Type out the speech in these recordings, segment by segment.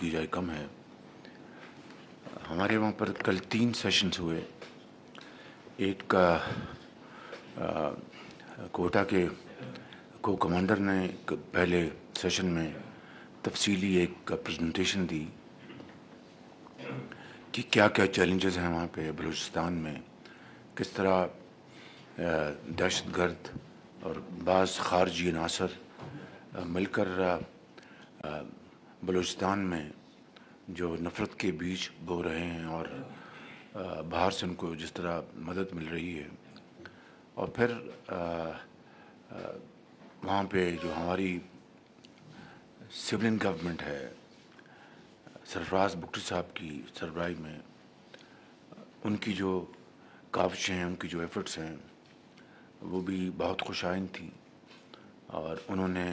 की जाए कम है हमारे वहाँ पर कल तीन सेशंस हुए एक का कोटा के को कमांडर ने पहले सेशन में तफसीली एक प्रेजेंटेशन दी कि क्या क्या चैलेंजेस हैं वहाँ पे बलूचिस्तान में किस तरह दहशत गर्द और बाज़ खारजी नासर मिलकर बलूचिस्तान में जो नफ़रत के बीच बो रहे हैं और बाहर से उनको जिस तरह मदद मिल रही है और फिर वहाँ पे जो हमारी सिविलियन गवर्नमेंट है सरफराज बुकटी साहब की सरबराही में उनकी जो काविशें हैं उनकी जो एफ़र्ट्स हैं वो भी बहुत खुशाइन थी और उन्होंने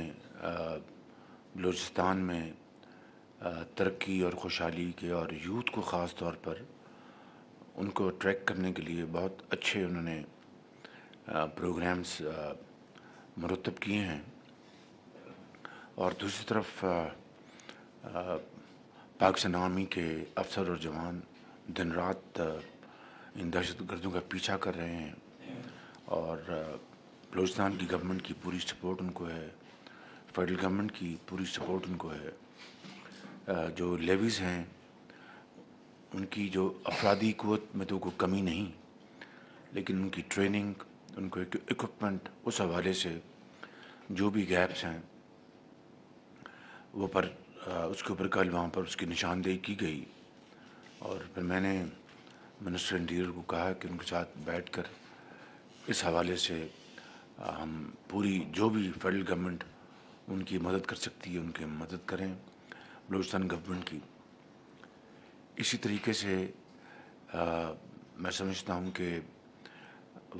बलूचिस्तान में तरक्की और खुशहाली के और यूथ को ख़ास तौर पर उनको ट्रैक करने के लिए बहुत अच्छे उन्होंने प्रोग्राम्स मरतब किए हैं और दूसरी तरफ पाकिस्तान आर्मी के अफसर और जवान दिन रात इन दहशत गर्दों का पीछा कर रहे हैं और बलोचिस्तान की गवर्नमेंट की पूरी सपोर्ट उनको है फेडरल गवर्नमेंट की पूरी सपोर्ट उनको है जो लेवीज़ हैं उनकी जो अफराधी क़वत में तो कोई कमी नहीं लेकिन उनकी ट्रेनिंग उनको इक्वमेंट उस हवाले से जो भी गैप्स हैं वो पर उसके ऊपर कल वहाँ पर उसकी निशानदेही की गई और फिर मैंने मिनिस्टर इंटीरियर को कहा कि उनके साथ बैठ कर इस हवाले से हम पूरी जो भी फेडरल गवर्नमेंट उनकी मदद कर सकती है उनकी मदद करें बलूचिस्तान गवर्नमेंट की इसी तरीके से आ, मैं समझता हूँ कि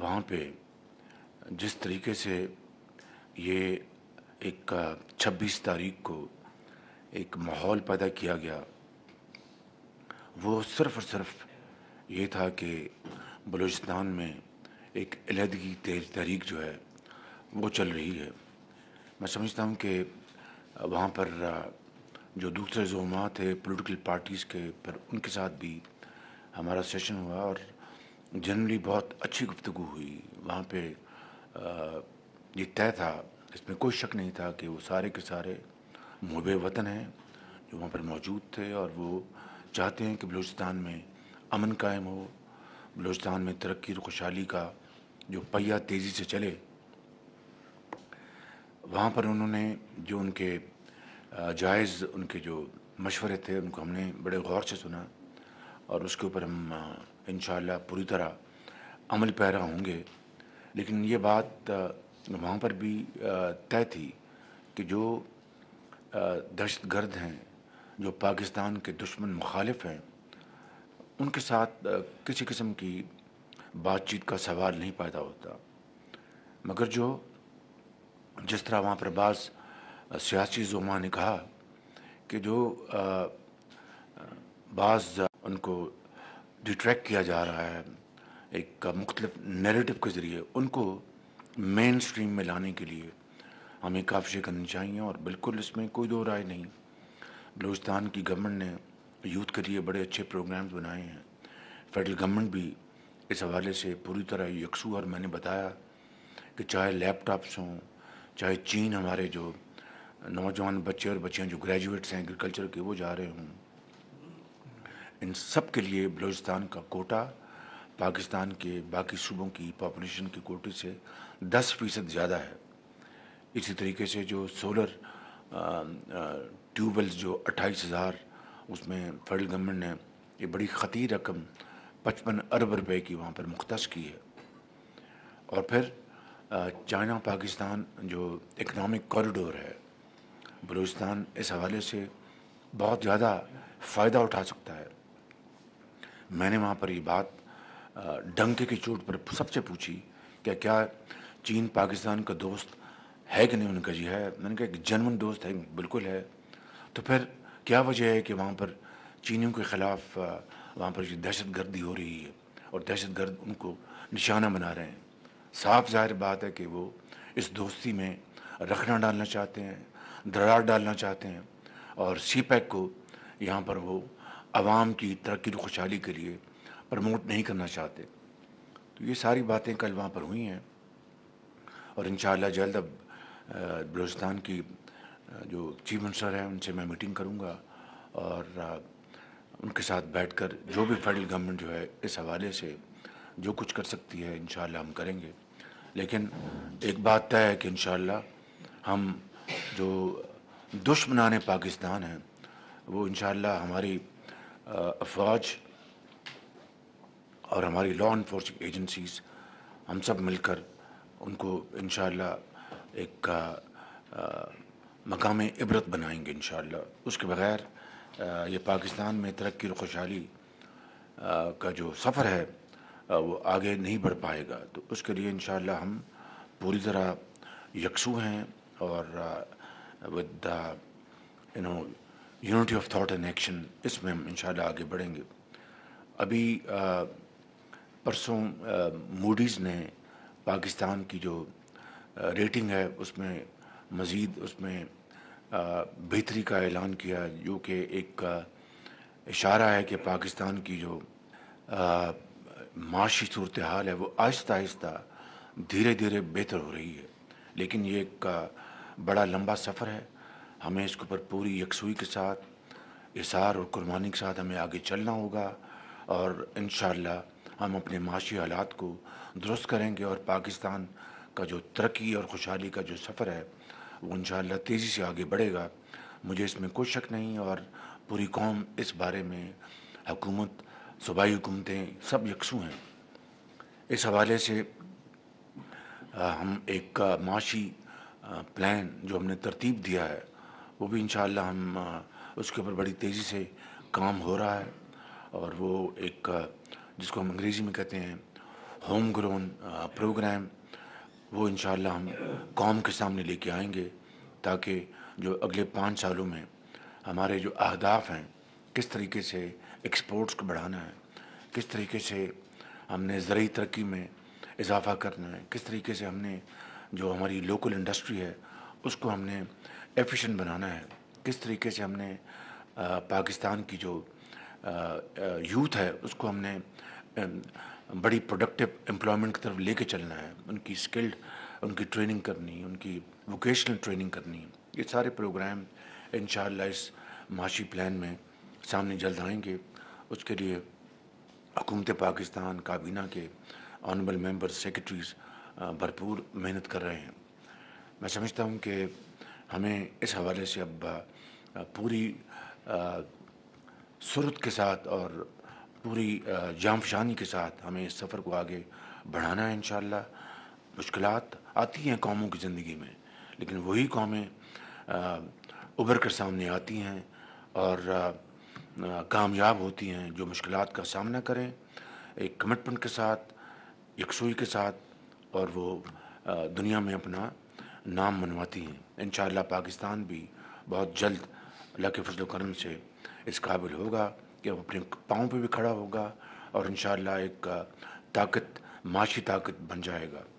वहाँ पे जिस तरीके से ये एक 26 तारीख को एक माहौल पैदा किया गया वो सिर्फ और सिर्फ ये था कि बलूचिस्तान में एक अलहदगी तहरीक जो है वो चल रही है मैं समझता हूँ कि वहाँ पर जो दूसरे जहमा थे पोलिटिकल पार्टीज़ के फिर उनके साथ भी हमारा सेशन हुआ और जनरली बहुत अच्छी गुफ्तु हुई वहाँ पे ये तय था इसमें कोई शक नहीं था कि वो सारे के सारे मोहब वतन हैं जो वहाँ पर मौजूद थे और वो चाहते हैं कि बलूचिस्तान में अमन कायम हो बलूचिस्तान में तरक्की और खुशहाली का जो पहिया तेज़ी से चले वहाँ पर उन्होंने जो उनके जायज़ उनके जो मशवरे थे उनको हमने बड़े गौर से सुना और उसके ऊपर हम इन पूरी तरह अमल पैरा होंगे लेकिन ये बात वहाँ पर भी तय थी कि जो दहशत गर्द हैं जो पाकिस्तान के दुश्मन मुखालिफ हैं उनके साथ किसी किस्म की बातचीत का सवाल नहीं पैदा होता मगर जो जिस तरह वहाँ पर बाज़ सियासी जुमा ने कहा कि जो बाज़ उनको डिट्रैक किया जा रहा है एक मुख्तलिफ नेरेटिव के ज़रिए उनको मेन स्ट्रीम में लाने के लिए हमें काविशें करनी चाहिए और बिल्कुल इसमें कोई दो राय नहीं बलूचिस्तान की गवर्नमेंट ने यूथ के लिए बड़े अच्छे प्रोग्राम्स बनाए हैं फेडरल गवर्नमेंट भी इस हवाले से पूरी तरह यकसू और मैंने बताया कि चाहे लैपटॉप्स हों चाहे चीन हमारे जो नौजवान बच्चे और बच्चियाँ जो ग्रेजुएट्स हैं एग्रीकल्चर के वो जा रहे हों इन सब के लिए बलोचिस्तान का कोटा पाकिस्तान के बाकी सूबों की पॉपुलेशन के कोटे से 10 फीसद ज़्यादा है इसी तरीके से जो सोलर ट्यूबवेल्स जो अट्ठाईस हज़ार उसमें फेडरल गवर्नमेंट ने ये बड़ी ख़ती रकम पचपन अरब रुपए की वहाँ पर मुख्त की है और फिर चाइना पाकिस्तान जो इकनॉमिक कॉरिडोर है बलूचिस्तान इस हवाले से बहुत ज़्यादा फ़ायदा उठा सकता है मैंने वहाँ पर ये बात डंके की चोट पर सबसे पूछी कि क्या चीन पाकिस्तान का दोस्त है कि नहीं उनका जी है मैंने कहा एक जनमन दोस्त है बिल्कुल है तो फिर क्या वजह है कि वहाँ पर चीनियों के ख़िलाफ़ वहाँ पर दहशत गर्दी हो रही है और दहशत गर्द उनको निशाना बना रहे हैं साफ जाहिर बात है कि वो इस दोस्ती में रखना डालना चाहते हैं दरार डालना चाहते हैं और सी पैक को यहाँ पर वो आवाम की तरक्की खुशहाली के लिए प्रमोट नहीं करना चाहते तो ये सारी बातें कल वहाँ पर हुई हैं और इन जल्द अब बलूचिस्तान की जो चीफ मिनिस्टर हैं उनसे मैं मीटिंग करूँगा और उनके साथ बैठकर जो भी फेडरल गवर्नमेंट जो है इस हवाले से जो कुछ कर सकती है इन हम करेंगे लेकिन एक बात तय है कि इन हम जो दुश्मनान पाकिस्तान हैं वो इन हमारी अफवाज और हमारी लॉ इन्फोर्सिंग एजेंसीज हम सब मिलकर उनको इन एक मकाम इबरत बनाएंगे इन उसके बगैर ये पाकिस्तान में तरक्की और खुशहाली का जो सफ़र है वो आगे नहीं बढ़ पाएगा तो उसके लिए इन हम पूरी तरह यकसू हैं और with the, uh, you know, unity of thought and action इसमें हम इन आगे बढ़ेंगे अभी uh, परसों मूडीज़ uh, ने पाकिस्तान की जो रेटिंग है उसमें मज़ीद उसमें बेहतरी का ऐलान किया जो कि एक इशारा है कि पाकिस्तान की जो माशी सूरत हाल है वो आहिस्ता आहिस्ता धीरे धीरे बेहतर हो रही है लेकिन ये एक बड़ा लंबा सफ़र है हमें इसके ऊपर पूरी यकसुई के साथ इसार और कुर्बानी के साथ हमें आगे चलना होगा और इन हम अपने माशी हालात को दुरुस्त करेंगे और पाकिस्तान का जो तरक्की और खुशहाली का जो सफ़र है वो इन तेज़ी से आगे बढ़ेगा मुझे इसमें कोई शक नहीं और पूरी कौम इस बारे में हुकूमत सूबाई हुकूमतें सब यकसू हैं इस हवाले से हम एक माशी प्लान जो हमने तरतीब दिया है वो भी इन हम उसके ऊपर बड़ी तेज़ी से काम हो रहा है और वो एक जिसको हम अंग्रेज़ी में कहते हैं होम ग्रोन प्रोग्राम वो इन हम कौम के सामने लेके आएंगे ताकि जो अगले पाँच सालों में हमारे जो अहदाफ हैं किस तरीके से एक्सपोर्ट्स को बढ़ाना है किस तरीके से हमने ज़रूरी तरक्की में इजाफा करना है किस तरीके से हमने जो हमारी लोकल इंडस्ट्री है उसको हमने एफिशिएंट बनाना है किस तरीके से हमने आ, पाकिस्तान की जो आ, यूथ है उसको हमने बड़ी प्रोडक्टिव एम्प्लॉयमेंट की तरफ लेके चलना है उनकी स्किल्ड उनकी ट्रेनिंग करनी उनकी वोकेशनल ट्रेनिंग करनी ये सारे प्रोग्राम इन इस माशी प्लान में सामने जल्द आएंगे उसके लिए हुकूमत पाकिस्तान काबीना के ऑनरेबल मेंबर सेक्रेटरीज़ भरपूर मेहनत कर रहे हैं मैं समझता हूँ कि हमें इस हवाले से अब पूरी सुरत के साथ और पूरी जामशानी के साथ हमें इस सफ़र को आगे बढ़ाना है इन मुश्किल आती हैं कौमों की ज़िंदगी में लेकिन वही कौमें उभर कर सामने आती हैं और कामयाब होती हैं जो मुश्किल का सामना करें एक कमिटमेंट के साथ यकसुई के साथ और वो दुनिया में अपना नाम मनवाती हैं इन पाकिस्तान भी बहुत जल्द अल्लाह के फजल करम से इस काबिल होगा कि वो अपने पाँव पे भी खड़ा होगा और इन एक ताकत माशी ताकत बन जाएगा